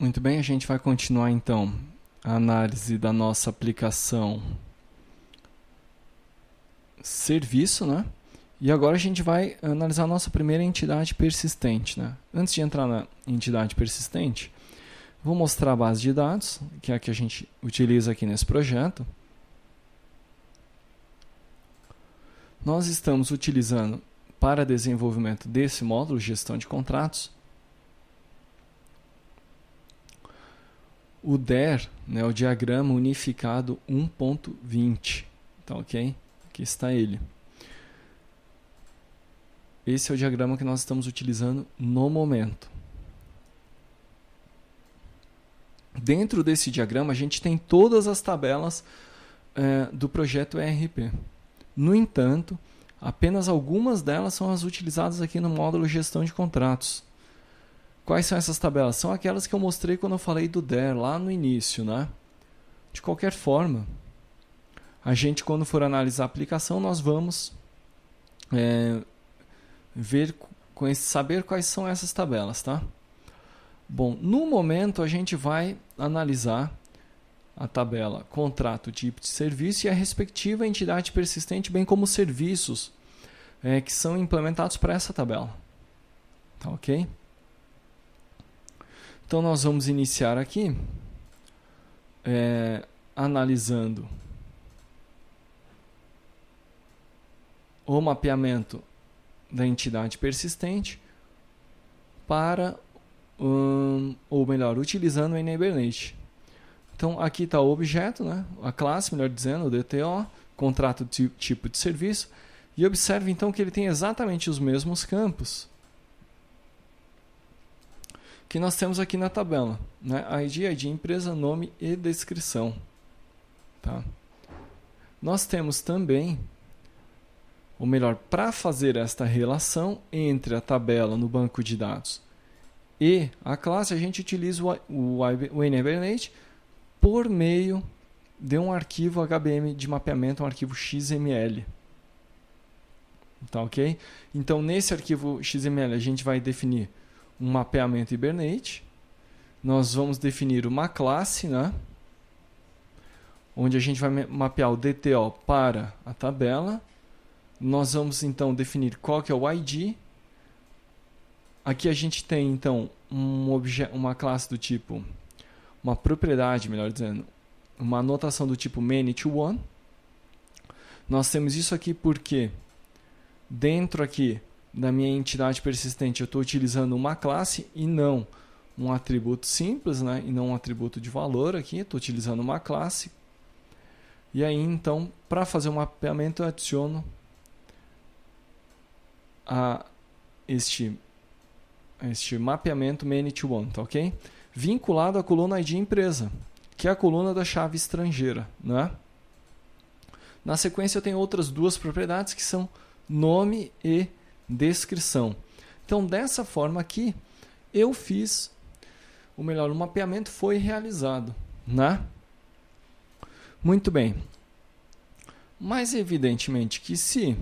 Muito bem, a gente vai continuar então a análise da nossa aplicação serviço, né? E agora a gente vai analisar a nossa primeira entidade persistente, né? Antes de entrar na entidade persistente, vou mostrar a base de dados, que é a que a gente utiliza aqui nesse projeto. Nós estamos utilizando para desenvolvimento desse módulo, gestão de contratos, o DER, né, o diagrama unificado 1.20. Tá ok? Aqui está ele. Esse é o diagrama que nós estamos utilizando no momento. Dentro desse diagrama, a gente tem todas as tabelas é, do projeto ERP. No entanto, apenas algumas delas são as utilizadas aqui no módulo Gestão de Contratos. Quais são essas tabelas? São aquelas que eu mostrei quando eu falei do DER lá no início, né? De qualquer forma, a gente quando for analisar a aplicação, nós vamos é, ver, saber quais são essas tabelas, tá? Bom, no momento a gente vai analisar a tabela contrato, tipo de serviço e a respectiva entidade persistente, bem como serviços é, que são implementados para essa tabela. Tá ok? Então nós vamos iniciar aqui é, analisando o mapeamento da entidade persistente para, um, ou melhor, utilizando o Enablenet. Então aqui está o objeto, né? a classe, melhor dizendo, o DTO, contrato de tipo de serviço, e observe então que ele tem exatamente os mesmos campos que nós temos aqui na tabela, né? ID, ID, empresa, nome e descrição. Tá? Nós temos também, ou melhor, para fazer esta relação entre a tabela no banco de dados e a classe, a gente utiliza o, o, o por meio de um arquivo HBM de mapeamento, um arquivo XML. Tá ok? Então, nesse arquivo XML, a gente vai definir um mapeamento Hibernate. Nós vamos definir uma classe, né? onde a gente vai mapear o DTO para a tabela. Nós vamos então definir qual que é o ID. Aqui a gente tem então um uma classe do tipo, uma propriedade, melhor dizendo, uma anotação do tipo ManyToOne. Nós temos isso aqui porque dentro aqui da minha entidade persistente, eu estou utilizando uma classe e não um atributo simples, né? e não um atributo de valor aqui, estou utilizando uma classe. E aí, então, para fazer o um mapeamento, eu adiciono a este, a este mapeamento many-to-one, tá ok? Vinculado à coluna ID empresa, que é a coluna da chave estrangeira. Né? Na sequência, eu tenho outras duas propriedades que são nome e descrição. Então, dessa forma aqui, eu fiz, ou melhor, o mapeamento foi realizado, né? Muito bem. Mas, evidentemente, que se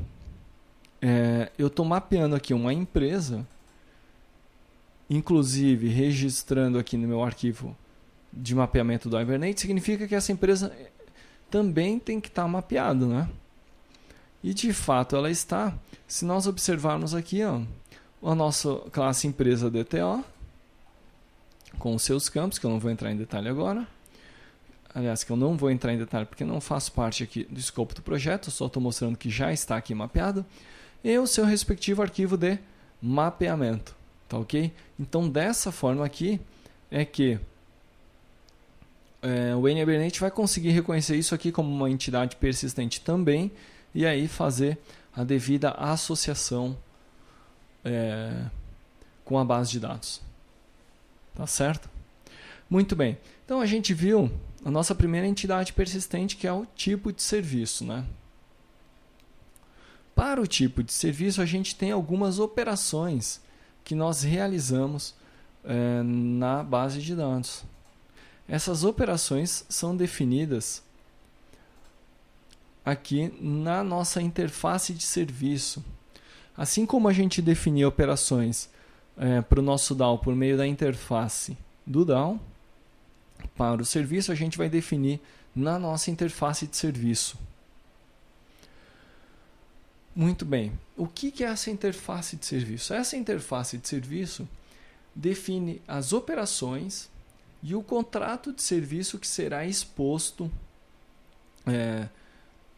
é, eu estou mapeando aqui uma empresa, inclusive registrando aqui no meu arquivo de mapeamento do Hibernate, significa que essa empresa também tem que estar tá mapeada, né? E de fato ela está. Se nós observarmos aqui ó, a nossa classe empresa DTO, com os seus campos, que eu não vou entrar em detalhe agora. Aliás, que eu não vou entrar em detalhe porque não faço parte aqui do escopo do projeto, só estou mostrando que já está aqui mapeado. E o seu respectivo arquivo de mapeamento. Tá ok? Então, dessa forma aqui, é que é, o NHibernate vai conseguir reconhecer isso aqui como uma entidade persistente também e aí fazer a devida associação é, com a base de dados. Tá certo? Muito bem. Então a gente viu a nossa primeira entidade persistente, que é o tipo de serviço, né? Para o tipo de serviço, a gente tem algumas operações que nós realizamos é, na base de dados. Essas operações são definidas aqui na nossa interface de serviço. Assim como a gente definir operações é, para o nosso DAO por meio da interface do DAO, para o serviço a gente vai definir na nossa interface de serviço. Muito bem. O que é essa interface de serviço? Essa interface de serviço define as operações e o contrato de serviço que será exposto é,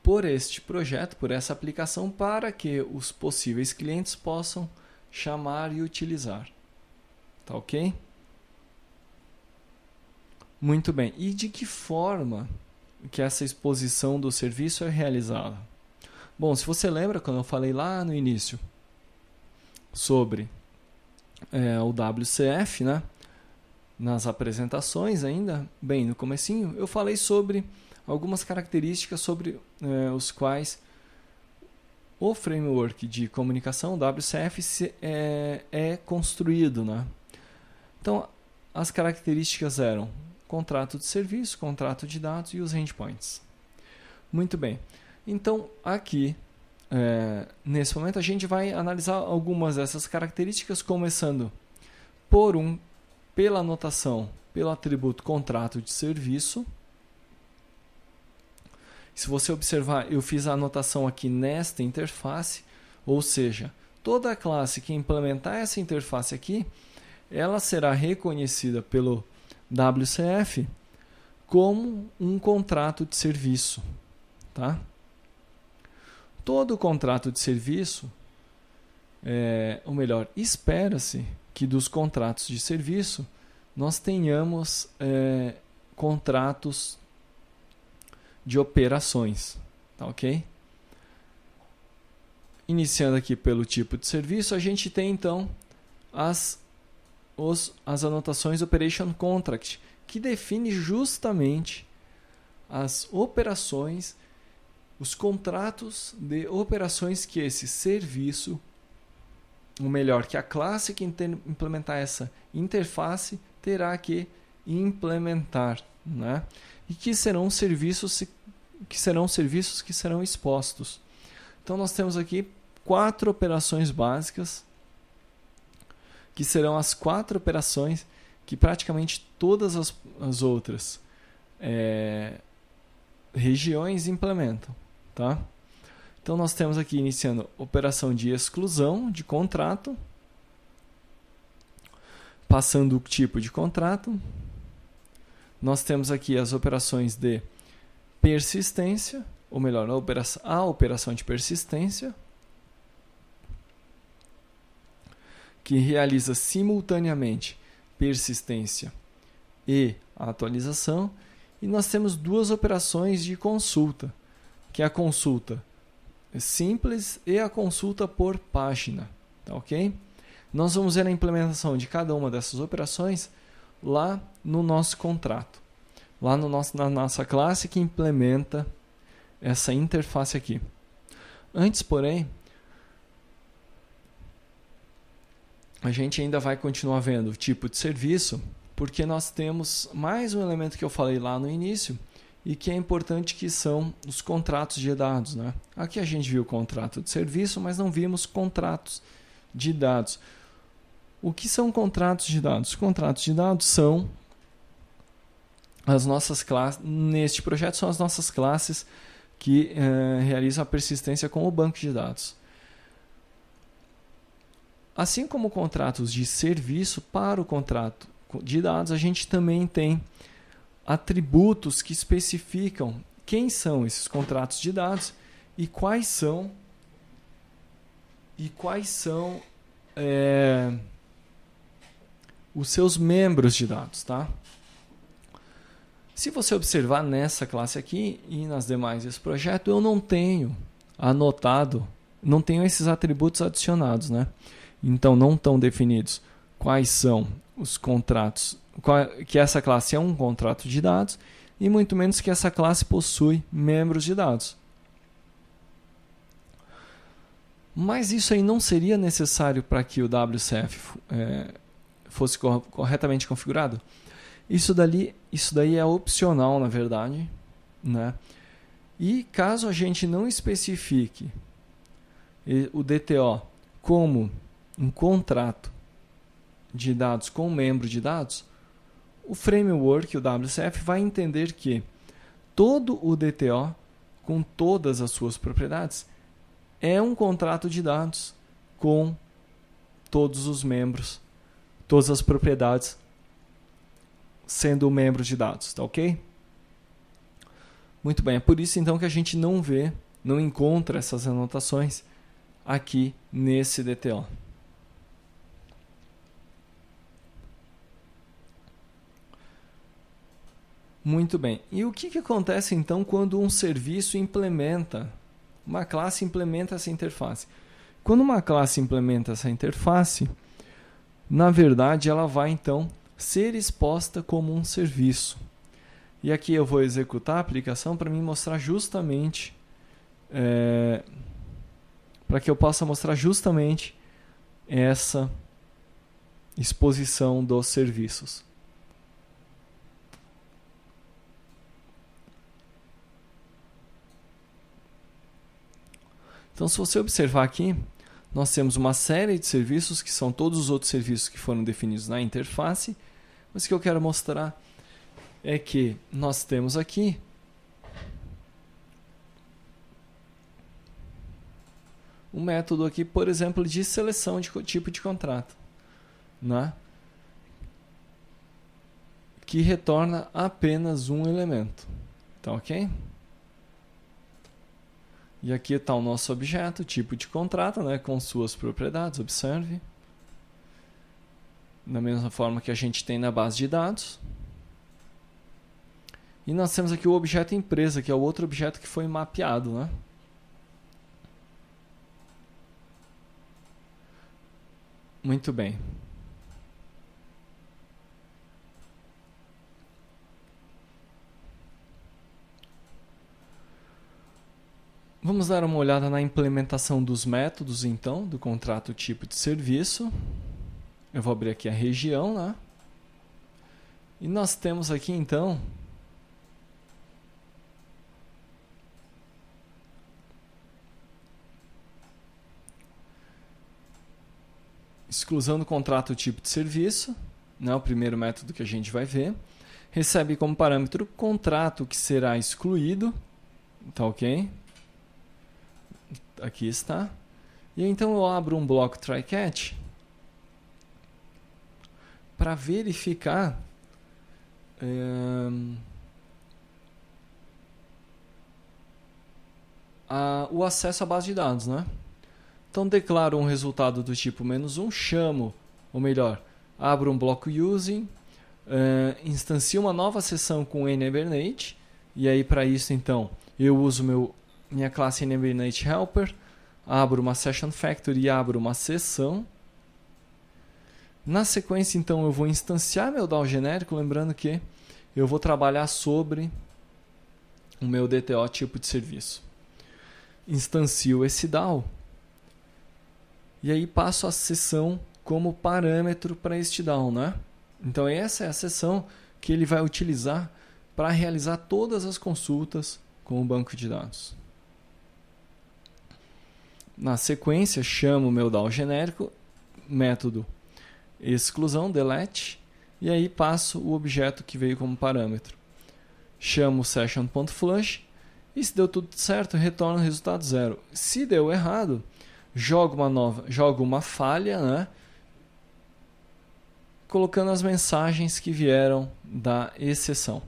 por este projeto, por essa aplicação, para que os possíveis clientes possam chamar e utilizar. Tá ok? Muito bem. E de que forma que essa exposição do serviço é realizada? Bom, se você lembra quando eu falei lá no início sobre é, o WCF, né? Nas apresentações ainda, bem no comecinho, eu falei sobre algumas características sobre eh, os quais o framework de comunicação WCF é, eh, é construído. Né? Então, as características eram contrato de serviço, contrato de dados e os endpoints. Muito bem. Então, aqui, é, nesse momento, a gente vai analisar algumas dessas características, começando por um, pela anotação, pelo atributo contrato de serviço. Se você observar, eu fiz a anotação aqui nesta interface, ou seja, toda a classe que implementar essa interface aqui, ela será reconhecida pelo WCF como um contrato de serviço, tá? Todo contrato de serviço, é, ou melhor, espera-se que dos contratos de serviço nós tenhamos é, contratos de operações. Tá ok? Iniciando aqui pelo tipo de serviço, a gente tem então as, os, as anotações Operation Contract, que define justamente as operações, os contratos de operações que esse serviço, ou melhor, que a classe que implementar essa interface terá que implementar, né? e que serão serviços que serão serviços que serão expostos. Então nós temos aqui quatro operações básicas que serão as quatro operações que praticamente todas as, as outras é, regiões implementam, tá? Então nós temos aqui iniciando operação de exclusão de contrato, passando o tipo de contrato. Nós temos aqui as operações de persistência, ou melhor, a operação, a operação de persistência, que realiza simultaneamente persistência e atualização, e nós temos duas operações de consulta, que é a consulta simples e a consulta por página, tá ok? Nós vamos ver a implementação de cada uma dessas operações lá no nosso contrato lá no nosso, na nossa classe que implementa essa interface aqui. Antes, porém, a gente ainda vai continuar vendo o tipo de serviço, porque nós temos mais um elemento que eu falei lá no início e que é importante que são os contratos de dados. Né? Aqui a gente viu o contrato de serviço, mas não vimos contratos de dados. O que são contratos de dados? Contratos de dados são as nossas classes, neste projeto são as nossas classes que uh, realizam a persistência com o banco de dados. Assim como contratos de serviço, para o contrato de dados, a gente também tem atributos que especificam quem são esses contratos de dados e quais são e quais são é, os seus membros de dados, tá? Se você observar nessa classe aqui e nas demais desse projeto, eu não tenho anotado, não tenho esses atributos adicionados, né? Então não estão definidos quais são os contratos, qual, que essa classe é um contrato de dados e muito menos que essa classe possui membros de dados. Mas isso aí não seria necessário para que o WCF é, eh, fosse corretamente configurado? Isso dali isso daí é opcional, na verdade, né? E caso a gente não especifique o DTO como um contrato de dados com um membro de dados, o framework, o WCF, vai entender que todo o DTO, com todas as suas propriedades, é um contrato de dados com todos os membros, todas as propriedades sendo membro de dados, tá ok? Muito bem, é por isso então que a gente não vê, não encontra essas anotações aqui nesse DTO. Muito bem. E o que, que acontece então quando um serviço implementa, uma classe implementa essa interface? Quando uma classe implementa essa interface, na verdade ela vai então ser exposta como um serviço. E aqui eu vou executar a aplicação para me mostrar justamente é, para que eu possa mostrar justamente essa exposição dos serviços. Então, se você observar aqui, nós temos uma série de serviços que são todos os outros serviços que foram definidos na interface mas o que eu quero mostrar é que nós temos aqui um método aqui, por exemplo, de seleção de tipo de contrato, né? que retorna apenas um elemento. Tá ok? E aqui está o nosso objeto, tipo de contrato, né, com suas propriedades, observe da mesma forma que a gente tem na base de dados. E nós temos aqui o objeto empresa, que é o outro objeto que foi mapeado, né? Muito bem. Vamos dar uma olhada na implementação dos métodos, então, do contrato tipo de serviço. Eu vou abrir aqui a região, né? E nós temos aqui então exclusão do contrato tipo de serviço, né, o primeiro método que a gente vai ver, recebe como parâmetro contrato que será excluído, tá ok? Aqui está. E então eu abro um bloco try catch para verificar é, a, o acesso à base de dados, né? Então declaro um resultado do tipo menos um, chamo, ou melhor, abro um bloco using, é, instancio uma nova sessão com Hibernate e aí para isso então eu uso meu minha classe Hibernate helper, abro uma session factory e abro uma sessão na sequência, então, eu vou instanciar meu DAO genérico, lembrando que eu vou trabalhar sobre o meu DTO tipo de serviço. Instancio esse DAO e aí passo a sessão como parâmetro para este DAO, né? Então essa é a sessão que ele vai utilizar para realizar todas as consultas com o banco de dados. Na sequência, chamo o meu DAO genérico, método exclusão, delete, e aí passo o objeto que veio como parâmetro. Chamo session.flush e se deu tudo certo, retorno o resultado zero. Se deu errado, jogo uma nova, jogo uma falha, né? colocando as mensagens que vieram da exceção.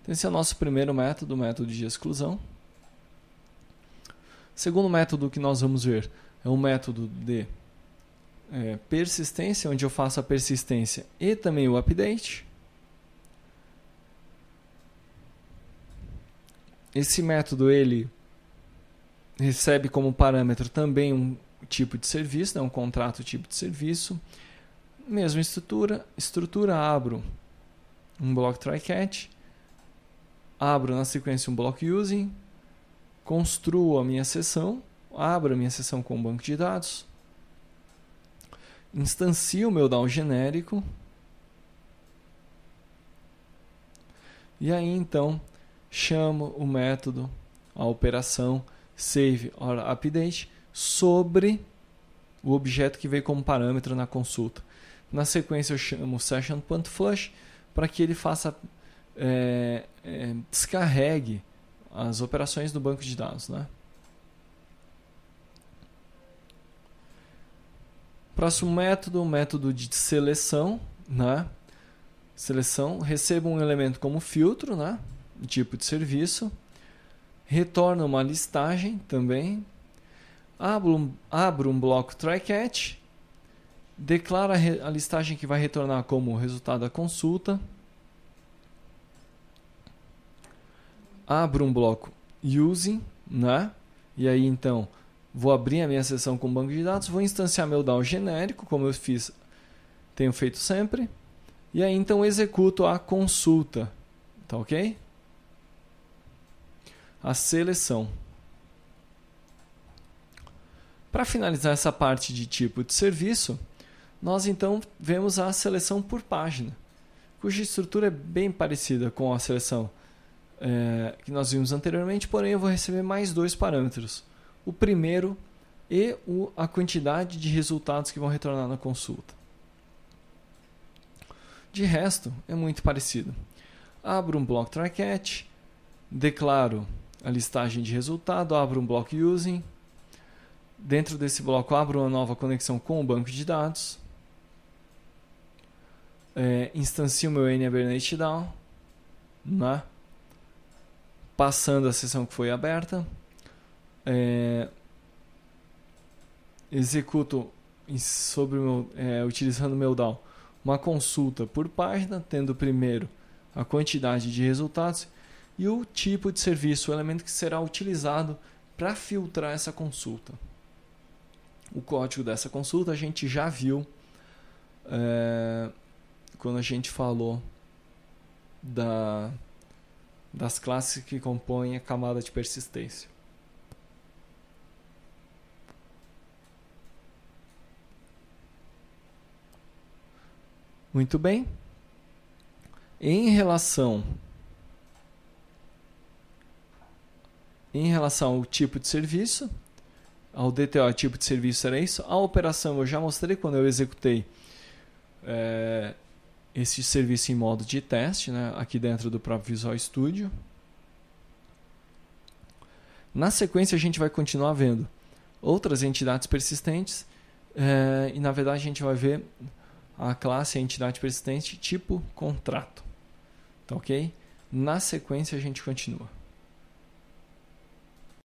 Então, esse é o nosso primeiro método, o método de exclusão. Segundo método que nós vamos ver é o método de é, persistência, onde eu faço a persistência e também o update. Esse método ele recebe como parâmetro também um tipo de serviço, né, um contrato tipo de serviço. Mesma estrutura, estrutura abro um bloco try-catch, abro na sequência um bloco using, construo a minha sessão, abro a minha sessão com o banco de dados, instancio o meu Dao genérico. E aí então chamo o método, a operação save or update sobre o objeto que veio como parâmetro na consulta. Na sequência eu chamo session.flush para que ele faça é, é, descarregue as operações do banco de dados. Né? Próximo método, o método de seleção, né? Seleção, receba um elemento como filtro, né? Tipo de serviço. Retorna uma listagem também. Abro, um, abro um bloco tryCatch. Declara a listagem que vai retornar como resultado da consulta. Abro um bloco using, né? E aí então Vou abrir a minha sessão com o banco de dados, vou instanciar meu DAO genérico, como eu fiz, tenho feito sempre. E aí então executo a consulta, tá ok? A seleção. Para finalizar essa parte de tipo de serviço, nós então vemos a seleção por página, cuja estrutura é bem parecida com a seleção é, que nós vimos anteriormente, porém eu vou receber mais dois parâmetros o primeiro e o, a quantidade de resultados que vão retornar na consulta. De resto, é muito parecido. Abro um bloco Traquet, declaro a listagem de resultado, abro um bloco Using, dentro desse bloco abro uma nova conexão com o banco de dados, é, instancio meu NABNet down, né? passando a sessão que foi aberta, é, executo sobre meu, é, utilizando meu DAO uma consulta por página, tendo primeiro a quantidade de resultados e o tipo de serviço, o elemento que será utilizado para filtrar essa consulta. O código dessa consulta a gente já viu é, quando a gente falou da, das classes que compõem a camada de persistência. Muito bem. Em relação em relação ao tipo de serviço, ao DTO, tipo de serviço era isso. A operação eu já mostrei quando eu executei é, esse serviço em modo de teste, né, aqui dentro do próprio Visual Studio. Na sequência, a gente vai continuar vendo outras entidades persistentes é, e, na verdade, a gente vai ver a classe, a entidade persistente, tipo, contrato. Tá ok? Na sequência a gente continua.